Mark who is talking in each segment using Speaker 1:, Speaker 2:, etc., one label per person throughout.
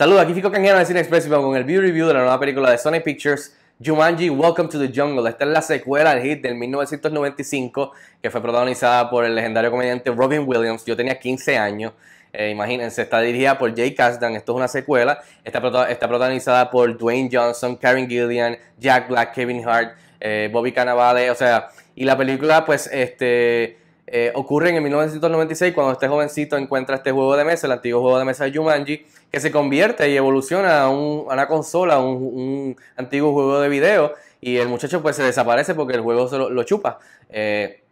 Speaker 1: Saludos, aquí Fico Canjero de Cine Express con el View Review de la nueva película de Sony Pictures, Jumanji Welcome to the Jungle. Esta es la secuela al hit del 1995 que fue protagonizada por el legendario comediante Robin Williams. Yo tenía 15 años. Eh, imagínense, está dirigida por Jay Kasdan, esto es una secuela, está, está protagonizada por Dwayne Johnson, Karen Gillian, Jack Black, Kevin Hart, eh, Bobby Cannavale, o sea, y la película pues este eh, ocurren en 1996 cuando este jovencito encuentra este juego de mesa, el antiguo juego de mesa de Jumanji, que se convierte y evoluciona a, una consola, un, un, antiguo juego de video, y el muchacho pues se desaparece porque el juego lo, chupa. Eh,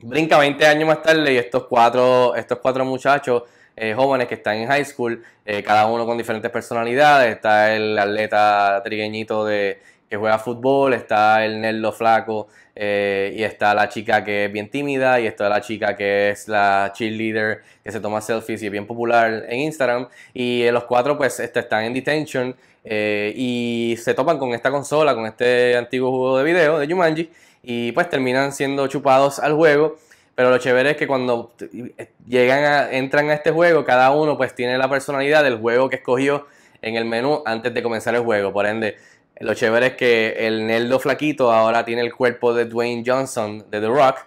Speaker 1: brinca 20 años más tarde y estos cuatro, estos cuatro muchachos eh, jóvenes que están en high school, cada uno con diferentes personalidades, está el atleta trigueñito de que juega fútbol, está el nerdo flaco eh, y está la chica que es bien tímida y está la chica que es la cheerleader que se toma selfies y es bien popular en Instagram y eh, los cuatro pues este, están en detention eh, y se topan con esta consola, con este antiguo juego de video de Jumanji y pues terminan siendo chupados al juego. Pero lo chévere es que cuando llegan a, entran a este juego, cada uno pues tiene la personalidad del juego que escogió en el menú antes de comenzar el juego. Por ende, lo chévere es que el Neldo Flaquito ahora tiene el cuerpo de Dwayne Johnson de The Rock.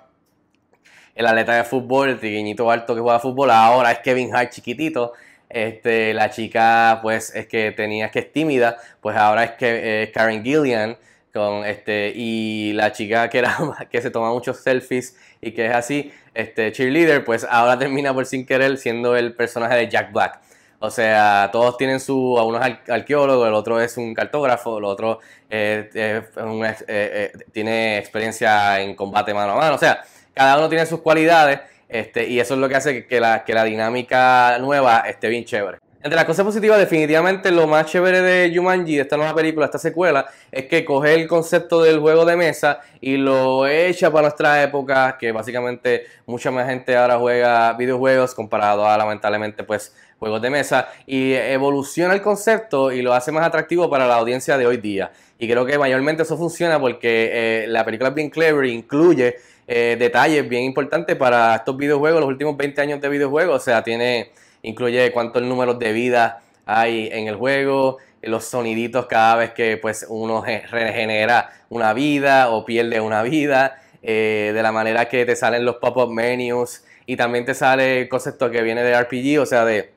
Speaker 1: El atleta de fútbol, el trigueñito alto que juega fútbol, ahora es Kevin Hart chiquitito. Este, la chica, pues, es que tenía que es tímida, pues ahora es que eh, Karen Gillian. Con este, y la chica que, era, que se toma muchos selfies y que es así, este cheerleader, pues ahora termina por sin querer siendo el personaje de Jack Black. O sea, todos tienen su, a uno es arqueólogo, el otro es un cartógrafo, el otro eh, eh, tiene experiencia en combate mano a mano. O sea, cada uno tiene sus cualidades este, y eso es lo que hace que la, que la dinámica nueva esté bien chévere. Entre las cosas positivas, definitivamente lo más chévere de Jumanji, de esta nueva película, esta secuela, es que coge el concepto del juego de mesa y lo echa para nuestra época, que básicamente mucha más gente ahora juega videojuegos comparado a lamentablemente pues juegos de mesa y evoluciona el concepto y lo hace más atractivo para la audiencia de hoy día. Y creo que mayormente eso funciona porque eh, la película Being Clever e incluye eh, detalles bien importantes para estos videojuegos, los últimos 20 años de videojuegos, o sea, tiene incluye cuántos números de vida hay en el juego, los soniditos cada vez que pues uno regenera una vida o pierde una vida, eh, de la manera que te salen los pop-up menus y también te sale el concepto que viene de RPG, o sea, de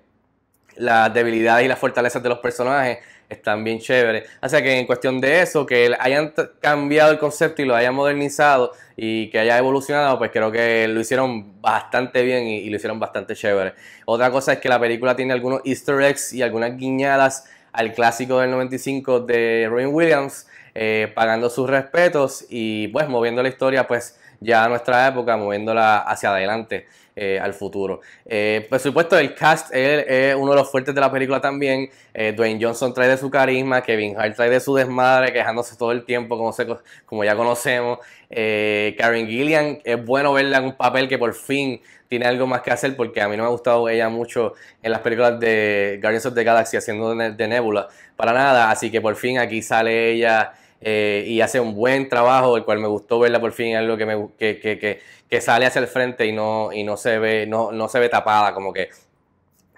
Speaker 1: las debilidades y las fortalezas de los personajes están bien chéveres. O sea que en cuestión de eso, que hayan cambiado el concepto y lo hayan modernizado y que haya evolucionado, pues creo que lo hicieron bastante bien y, lo hicieron bastante chévere. Otra cosa es que la película tiene algunos easter eggs y algunas guiñadas al clásico del 95 de Robin Williams, eh, pagando sus respetos y pues moviendo la historia pues ya a nuestra época, moviéndola hacia adelante. Eh, al futuro. Eh, por supuesto, el cast es, uno de los fuertes de la película también. Eh, Dwayne Johnson trae de su carisma, Kevin Hart trae de su desmadre, quejándose todo el tiempo, como, se, como ya conocemos. Karen Gillian, es bueno verla en un papel que por fin tiene algo más que hacer, porque a mí no me ha gustado ella mucho en las películas de Guardians of the Galaxy haciendo de, de Nebula, para nada. Así que por fin aquí sale ella. Eh, y hace un buen trabajo, el cual me gustó verla por fin, algo que, que, sale hacia el frente y no, y no, se ve, no, se ve tapada, como que,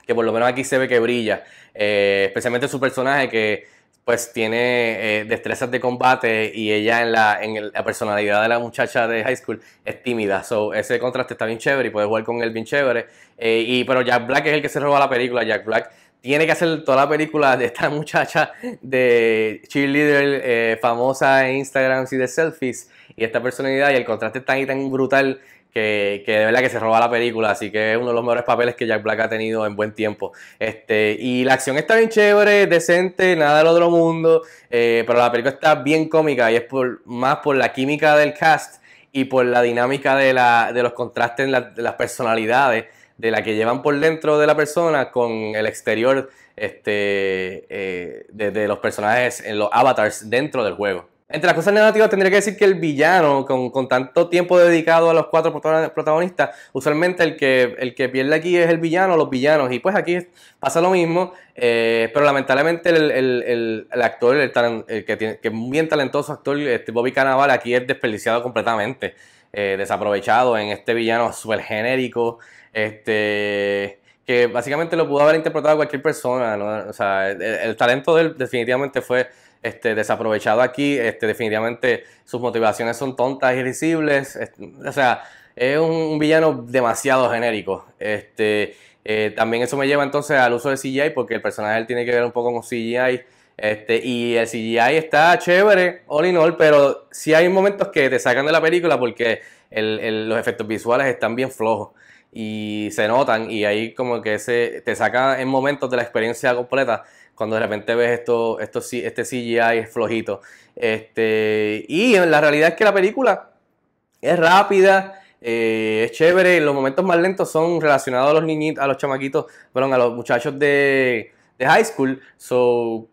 Speaker 1: que por lo menos aquí se ve que brilla, eh, especialmente su personaje que pues tiene eh, destrezas de combate y ella en, la, en la personalidad de la muchacha de high school es tímida. So, ese contraste está bien chévere y puede jugar con él bien chévere. y, pero Jack Black es el que se roba la película. Jack Black tiene que hacer toda la película de esta muchacha de cheerleader eh, famosa en Instagram y de selfies y esta personalidad y el contraste es tan y tan brutal que, de verdad que se roba la película, así que es uno de los mejores papeles que Jack Black ha tenido en buen tiempo. Este, y la acción está bien chévere, decente, nada del otro mundo, eh, pero la película está bien cómica y es por, más por la química del cast y por la dinámica de, la, de los contrastes de las personalidades de la que llevan por dentro de la persona con el exterior este, eh, de, los personajes, en los avatars dentro del juego. Entre las cosas negativas tendría que decir que el villano, con, tanto tiempo dedicado a los cuatro protagonistas, usualmente el que, el que pierde aquí es el villano los villanos. Y pues aquí pasa lo mismo, eh, pero lamentablemente el, el, el, actor, el, que, tiene, que es bien talentoso actor, este, Bobby Cannavale, aquí es desperdiciado completamente. Eh, desaprovechado en este villano súper genérico, este, que básicamente lo pudo haber interpretado cualquier persona, o sea, el, talento de él definitivamente fue este, desaprovechado aquí, este, definitivamente sus motivaciones son tontas, irrisibles, o sea, es un, villano demasiado genérico, este, eh, también eso me lleva entonces al uso de CGI, porque el personaje tiene que ver un poco con CGI, este, y el CGI está chévere, all in all, pero sí hay momentos que te sacan de la película porque los efectos visuales están bien flojos y se notan y ahí como que te sacan en momentos de la experiencia completa cuando de repente ves esto, este CGI es flojito. Este, y la realidad es que la película es rápida, eh, es chévere, los momentos más lentos son relacionados a los niñitos, a los chamaquitos, perdón, a los muchachos de, de high school, so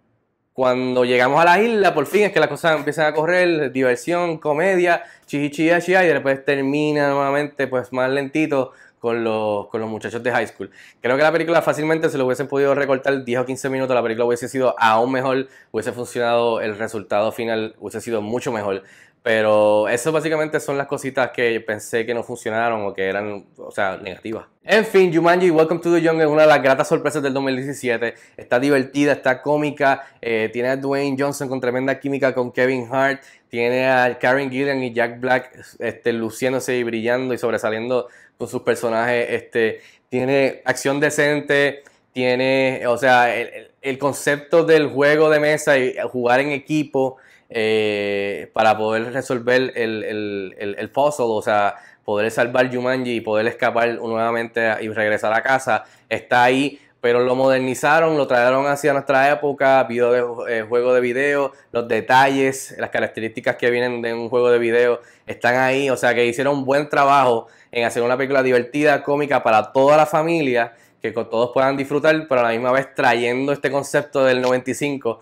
Speaker 1: cuando llegamos a la isla, por fin es que las cosas empiezan a correr, diversión, comedia, chichichía, y después termina nuevamente pues más lentito con los, con los muchachos de high school. Creo que la película fácilmente se lo hubiesen podido recortar 10 o 15 minutos, la película hubiese sido aún mejor, hubiese funcionado, el resultado final hubiese sido mucho mejor. Pero eso básicamente son las cositas que pensé que no funcionaron o que eran, o sea, negativas. En fin, Jumanji Welcome to the Jungle es una de las gratas sorpresas del 2017. Está divertida, está cómica, eh, tiene a Dwayne Johnson con tremenda química con Kevin Hart, tiene a Karen Gillan y Jack Black este, luciéndose y brillando y sobresaliendo con sus personajes. Este, tiene acción decente, tiene, o sea, el concepto del juego de mesa y jugar en equipo eh, para poder resolver el, el, puzzle, o sea, poder salvar Jumanji y poder escapar nuevamente y regresar a casa, está ahí. Pero lo modernizaron, lo trajeron hacia nuestra época, video de, eh, juego de video, los detalles, las características que vienen de un juego de video están ahí. O sea que hicieron un buen trabajo en hacer una película divertida, cómica para toda la familia, que todos puedan disfrutar, pero a la misma vez trayendo este concepto del 95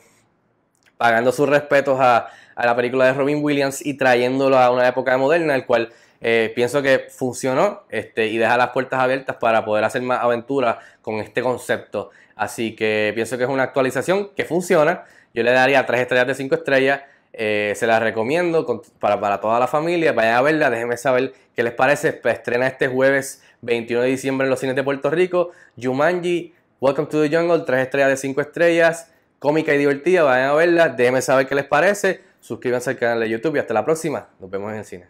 Speaker 1: pagando sus respetos a, la película de Robin Williams y trayéndolo a una época moderna, el cual eh, pienso que funcionó este, y deja las puertas abiertas para poder hacer más aventuras con este concepto. Así que pienso que es una actualización que funciona. Yo le daría 3 estrellas de 5 estrellas. Eh, se las recomiendo para, para, toda la familia. Vayan a verla, déjenme saber qué les parece. Pues, estrena este jueves 21 de diciembre en los cines de Puerto Rico. Jumanji, Welcome to the Jungle, 3 estrellas de 5 estrellas cómica y divertida. Vayan a verla, déjenme saber qué les parece. Suscríbanse al canal de YouTube y hasta la próxima. Nos vemos en el cine.